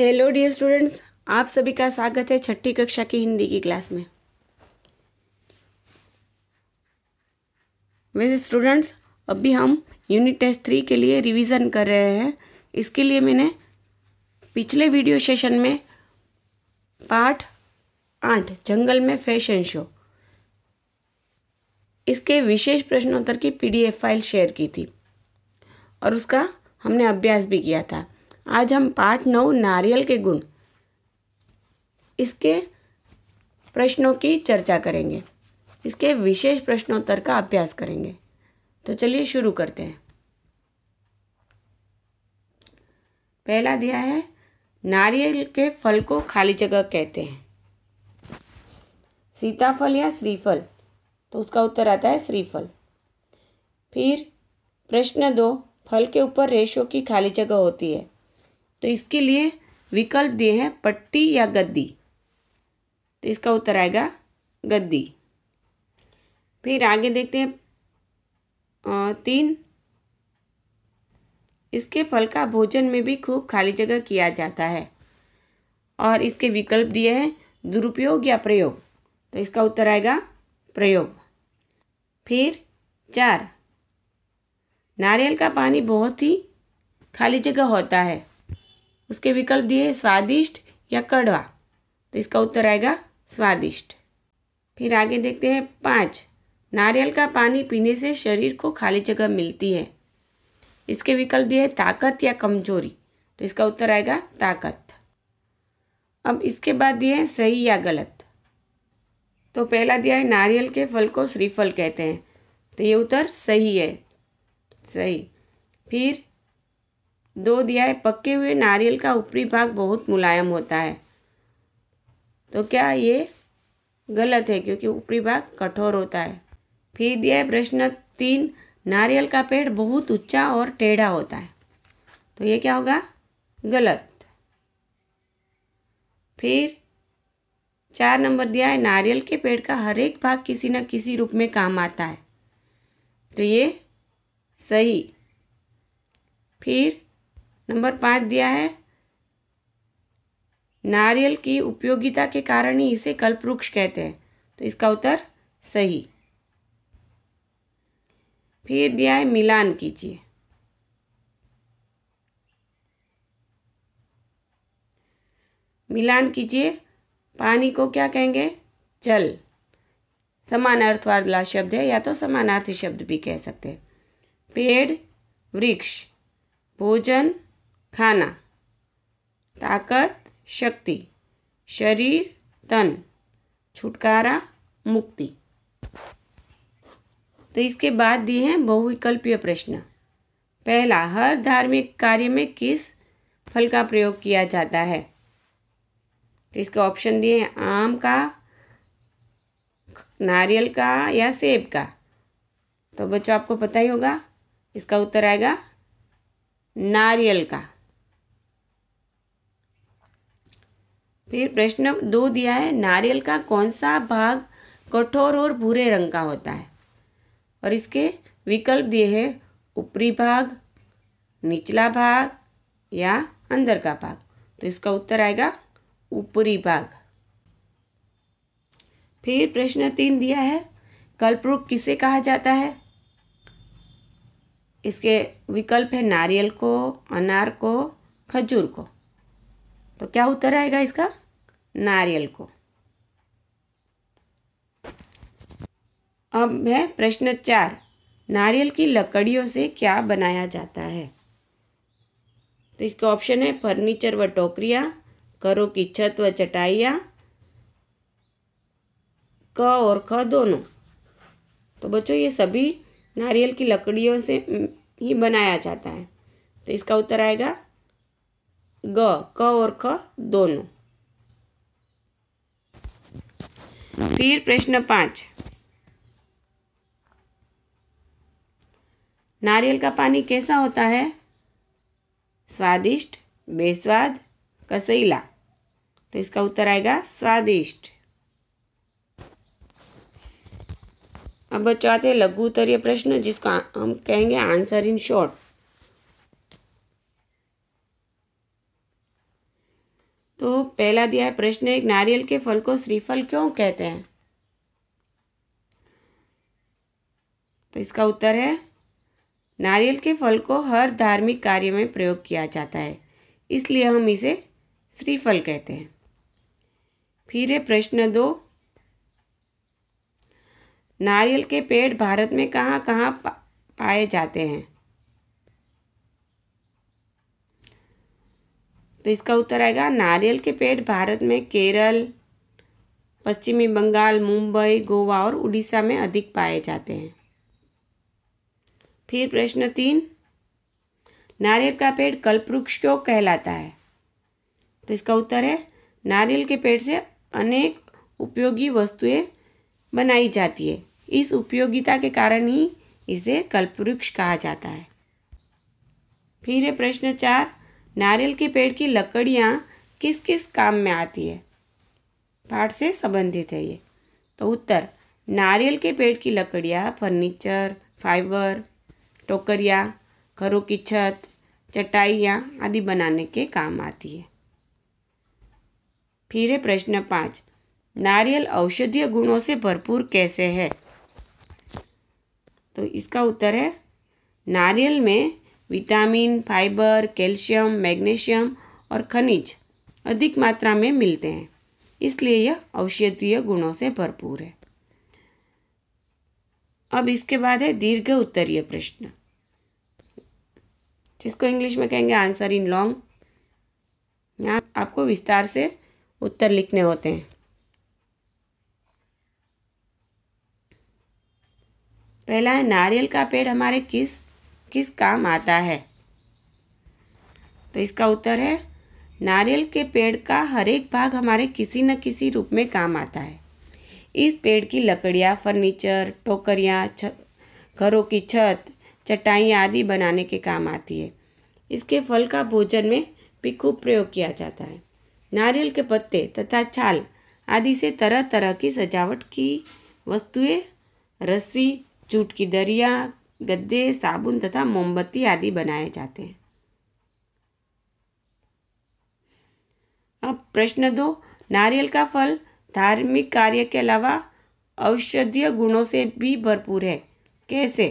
Hello dear students आप सभी का स्वागत है छठी कक्षा की हिंदी की क्लास में वैसे स्टूडेंट्स अभी हम यूनिट टेस्ट थ्री के लिए रिवीजन कर रहे हैं इसके लिए मैंने पिछले वीडियो सेशन में पार्ट आठ जंगल में फैशन शो इसके विशेष प्रश्नोत्तर की पीडीएफ फाइल शेयर की थी और उसका हमने अभ्यास भी किया था आज हम पाठ नौ नारियल के गुण इसके प्रश्नों की चर्चा करेंगे इसके विशेष प्रश्नोत्तर का अभ्यास करेंगे तो चलिए शुरू करते हैं पहला दिया है नारियल के फल को खाली जगह कहते हैं सीताफल या श्रीफल तो उसका उत्तर आता है श्रीफल फिर प्रश्न दो फल के ऊपर रेशों की खाली जगह होती है तो इसके लिए विकल्प दिए हैं पट्टी या गद्दी तो इसका उत्तर आएगा गद्दी फिर आगे देखते हैं तीन इसके फल का भोजन में भी खूब खाली जगह किया जाता है और इसके विकल्प दिए हैं दुरुपयोग या प्रयोग तो इसका उत्तर आएगा प्रयोग फिर चार नारियल का पानी बहुत ही खाली जगह होता है उसके विकल्प दिए स्वादिष्ट या कड़वा तो इसका उत्तर आएगा स्वादिष्ट फिर आगे देखते हैं पाँच नारियल का पानी पीने से शरीर को खाली जगह मिलती है इसके विकल्प दिए ताकत या कमजोरी तो इसका उत्तर आएगा ताकत अब इसके बाद दिए हैं सही या गलत तो पहला दिया है नारियल के फल को श्रीफल कहते हैं तो ये उत्तर सही है सही फिर दो दिया है पके हुए नारियल का ऊपरी भाग बहुत मुलायम होता है तो क्या ये गलत है क्योंकि ऊपरी भाग कठोर होता है फिर दिया है प्रश्न तीन नारियल का पेड़ बहुत ऊंचा और टेढ़ा होता है तो ये क्या होगा गलत फिर चार नंबर दिया है नारियल के पेड़ का हर एक भाग किसी न किसी रूप में काम आता है तो ये सही फिर नंबर पाँच दिया है नारियल की उपयोगिता के कारण ही इसे कल्पवृक्ष कहते हैं तो इसका उत्तर सही फिर दिया है मिलान कीजिए मिलान कीजिए पानी को क्या कहेंगे जल समानार्थ वाला शब्द है या तो समानार्थी शब्द भी कह सकते हैं पेड़ वृक्ष भोजन खाना ताकत शक्ति शरीर तन छुटकारा मुक्ति तो इसके बाद दिए हैं बहुविकल्पीय प्रश्न पहला हर धार्मिक कार्य में किस फल का प्रयोग किया जाता है तो इसके ऑप्शन दिए हैं आम का नारियल का या सेब का तो बच्चों आपको पता ही होगा इसका उत्तर आएगा नारियल का फिर प्रश्न दो दिया है नारियल का कौन सा भाग कठोर और भूरे रंग का होता है और इसके विकल्प दिए हैं ऊपरी भाग निचला भाग या अंदर का भाग तो इसका उत्तर आएगा ऊपरी भाग फिर प्रश्न तीन दिया है कल्पवृक्ष किसे कहा जाता है इसके विकल्प है नारियल को अनार को खजूर को तो क्या उत्तर आएगा इसका नारियल को अब है प्रश्न चार नारियल की लकड़ियों से क्या बनाया जाता है तो इसका ऑप्शन है फर्नीचर व टोकरियाँ करो की छत व चटाइयाँ क और ख दोनों तो बच्चों ये सभी नारियल की लकड़ियों से हम्म, ही बनाया जाता है तो इसका उत्तर आएगा ग क और ख दोनों फिर प्रश्न पांच नारियल का पानी कैसा होता है स्वादिष्ट बेस्वाद कसैला तो इसका उत्तर आएगा स्वादिष्ट अब बच्चों आते हैं लघु उत्तरीय प्रश्न जिसका हम कहेंगे आंसर इन शॉर्ट तो पहला दिया है प्रश्न एक नारियल के फल को श्रीफल क्यों कहते हैं तो इसका उत्तर है नारियल के फल को हर धार्मिक कार्य में प्रयोग किया जाता है इसलिए हम इसे श्रीफल कहते हैं फिर है प्रश्न दो नारियल के पेड़ भारत में कहाँ कहाँ पाए जाते हैं तो इसका उत्तर आएगा नारियल के पेड़ भारत में केरल पश्चिमी बंगाल मुंबई गोवा और उड़ीसा में अधिक पाए जाते हैं फिर प्रश्न तीन नारियल का पेड़ कल्पवृक्ष क्यों कहलाता है तो इसका उत्तर है नारियल के पेड़ से अनेक उपयोगी वस्तुएं बनाई जाती है इस उपयोगिता के कारण ही इसे कल्पवृक्ष कहा जाता है फिर है प्रश्न चार नारियल के पेड़ की लकड़ियाँ किस किस काम में आती है पाठ से संबंधित है ये तो उत्तर नारियल के पेड़ की लकड़ियाँ फर्नीचर फाइबर टोकरिया घरों की छत चटाइयाँ आदि बनाने के काम आती है फिर है प्रश्न पाँच नारियल औषधीय गुणों से भरपूर कैसे है तो इसका उत्तर है नारियल में विटामिन फाइबर कैल्शियम मैग्नीशियम और खनिज अधिक मात्रा में मिलते हैं इसलिए यह औषधीय गुणों से भरपूर है अब इसके बाद है दीर्घ उत्तरीय प्रश्न जिसको इंग्लिश में कहेंगे आंसर इन लॉन्ग यहाँ आपको विस्तार से उत्तर लिखने होते हैं पहला है नारियल का पेड़ हमारे किस किस काम आता है तो इसका उत्तर है नारियल के पेड़ का हर एक भाग हमारे किसी न किसी रूप में काम आता है इस पेड़ की लकड़ियाँ फर्नीचर टोकरियाँ घरों की छत चटाई आदि बनाने के काम आती है इसके फल का भोजन में भी खूब प्रयोग किया जाता है नारियल के पत्ते तथा छाल आदि से तरह तरह की सजावट की वस्तुएं रस्सी जूट की दरिया गद्दे साबुन तथा मोमबत्ती आदि बनाए जाते हैं अब प्रश्न दो नारियल का फल धार्मिक कार्य के अलावा औषधीय गुणों से भी भरपूर है कैसे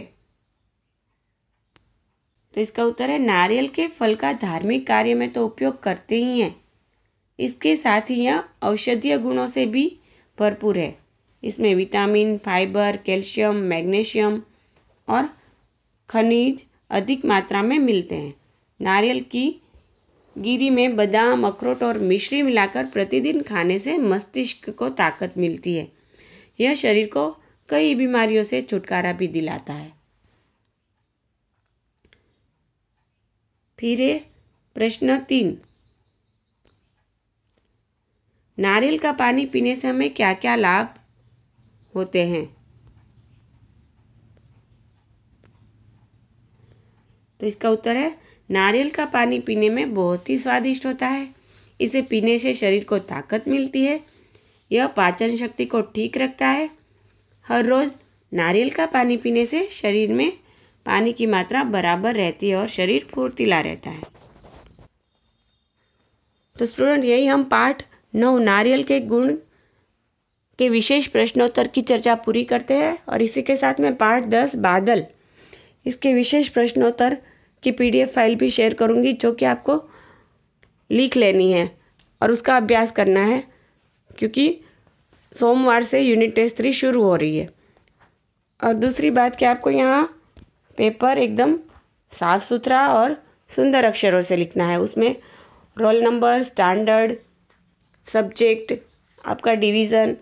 तो इसका उत्तर है नारियल के फल का धार्मिक कार्य में तो उपयोग करते ही हैं इसके साथ ही यह औषधीय गुणों से भी भरपूर है इसमें विटामिन फाइबर कैल्शियम मैग्नीशियम और खनिज अधिक मात्रा में मिलते हैं नारियल की गिरी में बादाम अखरोट और मिश्री मिलाकर प्रतिदिन खाने से मस्तिष्क को ताकत मिलती है यह शरीर को कई बीमारियों से छुटकारा भी दिलाता है फिर प्रश्न तीन नारियल का पानी पीने से हमें क्या क्या लाभ होते हैं तो इसका उत्तर है नारियल का पानी पीने में बहुत ही स्वादिष्ट होता है इसे पीने से शरीर को ताकत मिलती है यह पाचन शक्ति को ठीक रखता है हर रोज़ नारियल का पानी पीने से शरीर में पानी की मात्रा बराबर रहती है और शरीर फुर्तीला रहता है तो स्टूडेंट यही हम पाठ नौ नारियल के गुण के विशेष प्रश्नोत्तर की चर्चा पूरी करते हैं और इसी के साथ में पाठ दस बादल इसके विशेष प्रश्नोत्तर की पीडीएफ फाइल भी शेयर करूँगी जो कि आपको लिख लेनी है और उसका अभ्यास करना है क्योंकि सोमवार से यूनिट टेस्ट थ्री शुरू हो रही है और दूसरी बात कि आपको यहाँ पेपर एकदम साफ़ सुथरा और सुंदर अक्षरों से लिखना है उसमें रोल नंबर स्टैंडर्ड सब्जेक्ट आपका डिवीज़न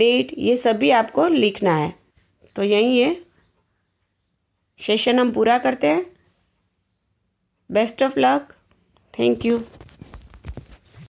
डेट ये सभी आपको लिखना है तो यही है सेशन हम पूरा करते हैं Best of luck. Thank you.